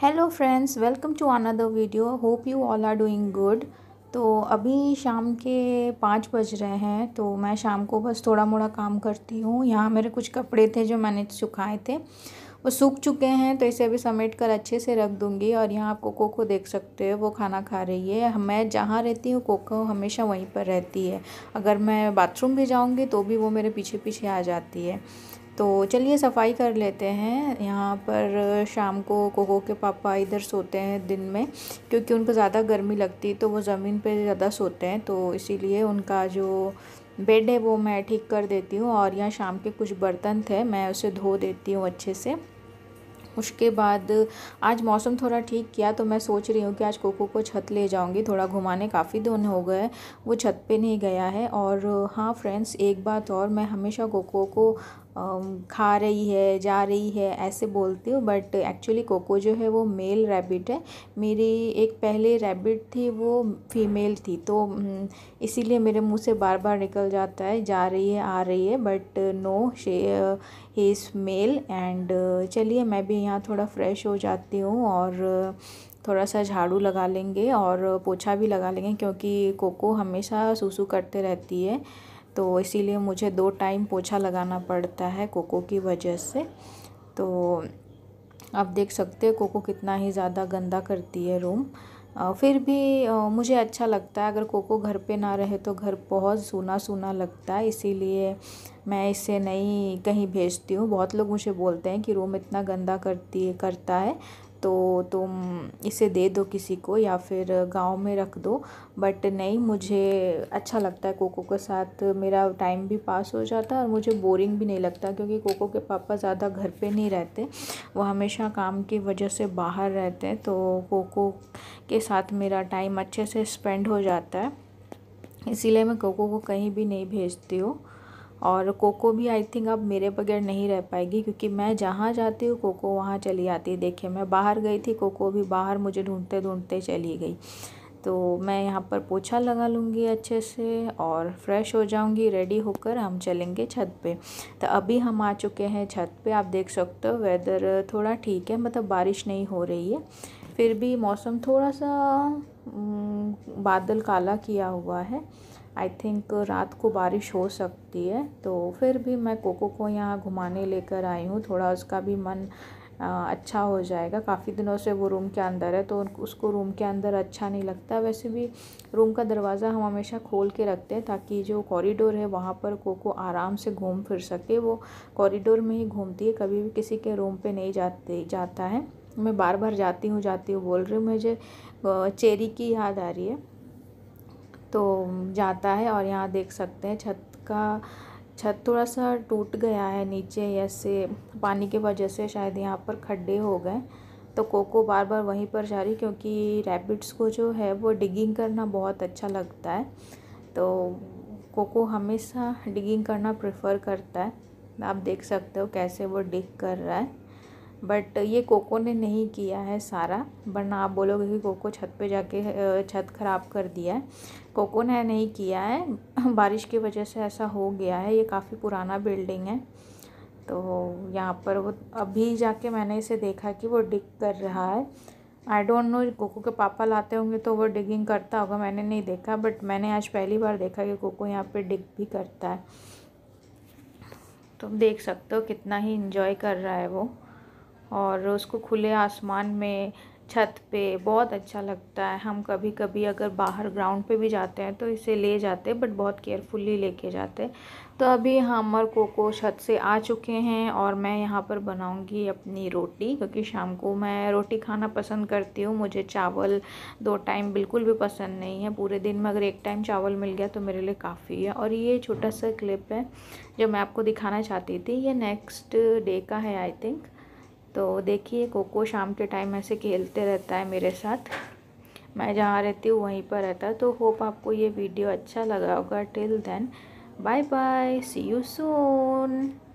hello friends welcome to another video hope you all are doing good तो अभी शाम के पाँच बज रहे हैं तो मैं शाम को बस थोड़ा मोड़ा काम करती हूँ यहाँ मेरे कुछ कपड़े थे जो मैंने सुखाए थे वो सूख चुके हैं तो इसे अभी समेट कर अच्छे से रख दूँगी और यहाँ आप कोको को देख सकते हो वो खाना खा रही है मैं जहाँ रहती हूँ कोको हमेशा वहीं पर रहती है अगर मैं बाथरूम भी जाऊँगी तो भी वो मेरे पीछे पीछे आ जाती है तो चलिए सफाई कर लेते हैं यहाँ पर शाम को कोको के पापा इधर सोते हैं दिन में क्योंकि उनको ज़्यादा गर्मी लगती तो वो ज़मीन पे ज़्यादा सोते हैं तो इसीलिए उनका जो बेड है वो मैं ठीक कर देती हूँ और यहाँ शाम के कुछ बर्तन थे मैं उसे धो देती हूँ अच्छे से उसके बाद आज मौसम थोड़ा ठीक किया तो मैं सोच रही हूँ कि आज कोको को छत ले जाऊँगी थोड़ा घुमाने काफ़ी दिन हो गए वो छत पे नहीं गया है और हाँ फ्रेंड्स एक बात और मैं हमेशा कोको को खा रही है जा रही है ऐसे बोलती हूँ बट एक्चुअली कोको जो है वो मेल रैबिट है मेरी एक पहले रैबिट थी वो फीमेल थी तो हम्म, इसीलिए मेरे मुंह से बार बार निकल जाता है जा रही है आ रही है बट नो शे ही मेल एंड चलिए मैं भी यहाँ थोड़ा फ्रेश हो जाती हूँ और थोड़ा सा झाड़ू लगा लेंगे और पोछा भी लगा लेंगे क्योंकि कोको हमेशा सूसू करते रहती है तो इसीलिए मुझे दो टाइम पोछा लगाना पड़ता है कोको की वजह से तो आप देख सकते हो कोको कितना ही ज़्यादा गंदा करती है रूम फिर भी मुझे अच्छा लगता है अगर कोको घर पे ना रहे तो घर बहुत सूना सूना लगता है इसीलिए मैं इसे नहीं कहीं भेजती हूँ बहुत लोग मुझे बोलते हैं कि रूम इतना गंदा करती करता है तो तुम इसे दे दो किसी को या फिर गाँव में रख दो बट नहीं मुझे अच्छा लगता है कोको के साथ मेरा टाइम भी पास हो जाता है और मुझे बोरिंग भी नहीं लगता क्योंकि कोको के पापा ज़्यादा घर पे नहीं रहते वो हमेशा काम की वजह से बाहर रहते हैं तो कोको के साथ मेरा टाइम अच्छे से स्पेंड हो जाता है इसीलिए मैं कोको को कहीं भी नहीं भेजती हूँ और कोको भी आई थिंक अब मेरे बगैर नहीं रह पाएगी क्योंकि मैं जहाँ जाती हूँ कोको वहाँ चली आती है देखिए मैं बाहर गई थी कोको भी बाहर मुझे ढूंढते ढूंढते चली गई तो मैं यहाँ पर पोछा लगा लूँगी अच्छे से और फ्रेश हो जाऊँगी रेडी होकर हम चलेंगे छत पे तो अभी हम आ चुके हैं छत पे आप देख सकते हो वेदर थोड़ा ठीक है मतलब बारिश नहीं हो रही है फिर भी मौसम थोड़ा सा बादल काला किया हुआ है आई थिंक रात को बारिश हो सकती है तो फिर भी मैं कोको को यहाँ घुमाने लेकर आई हूँ थोड़ा उसका भी मन आ, अच्छा हो जाएगा काफ़ी दिनों से वो रूम के अंदर है तो उसको रूम के अंदर अच्छा नहीं लगता वैसे भी रूम का दरवाज़ा हम हमेशा खोल के रखते हैं ताकि जो कॉरिडोर है वहाँ पर कोको आराम से घूम फिर सके वो कॉरिडोर में ही घूमती है कभी भी किसी के रूम पर नहीं जाते जाता है मैं बार बार जाती हूँ जाती हूँ बोल रही हूँ मुझे चेरी की याद आ रही है तो जाता है और यहाँ देख सकते हैं छत का छत थोड़ा सा टूट गया है नीचे ऐसे पानी के वजह से शायद यहाँ पर खड्डे हो गए तो कोको बार बार वहीं पर जा रही क्योंकि रैबिट्स को जो है वो डिगिंग करना बहुत अच्छा लगता है तो कोको हमेशा डिगिंग करना प्रेफर करता है आप देख सकते हो कैसे वो डिग कर रहा है बट ये कोको ने नहीं किया है सारा वरना आप बोलोगे कि कोको छत पे जाके छत ख़राब कर दिया है कोको ने नहीं किया है बारिश की वजह से ऐसा हो गया है ये काफ़ी पुराना बिल्डिंग है तो यहाँ पर वो अभी जाके मैंने इसे देखा कि वो डिग कर रहा है आई डोंट नो कोको के पापा लाते होंगे तो वो डिगिंग करता होगा मैंने नहीं देखा बट मैंने आज पहली बार देखा कि कोको यहाँ पर डिग भी करता है तुम देख सकते हो कितना ही इन्जॉय कर रहा है वो और उसको खुले आसमान में छत पे बहुत अच्छा लगता है हम कभी कभी अगर बाहर ग्राउंड पे भी जाते हैं तो इसे ले जाते बट बहुत केयरफुली लेके जाते तो अभी हम और कोको छत से आ चुके हैं और मैं यहाँ पर बनाऊँगी अपनी रोटी क्योंकि शाम को मैं रोटी खाना पसंद करती हूँ मुझे चावल दो टाइम बिल्कुल भी पसंद नहीं है पूरे दिन में अगर एक टाइम चावल मिल गया तो मेरे लिए काफ़ी है और ये छोटा सा क्लिप है जो मैं आपको दिखाना चाहती थी ये नेक्स्ट डे का है आई थिंक तो देखिए कोको शाम के टाइम ऐसे खेलते रहता है मेरे साथ मैं जहाँ रहती हूँ वहीं पर रहता है तो होप आपको ये वीडियो अच्छा लगा होगा till then bye bye see you Son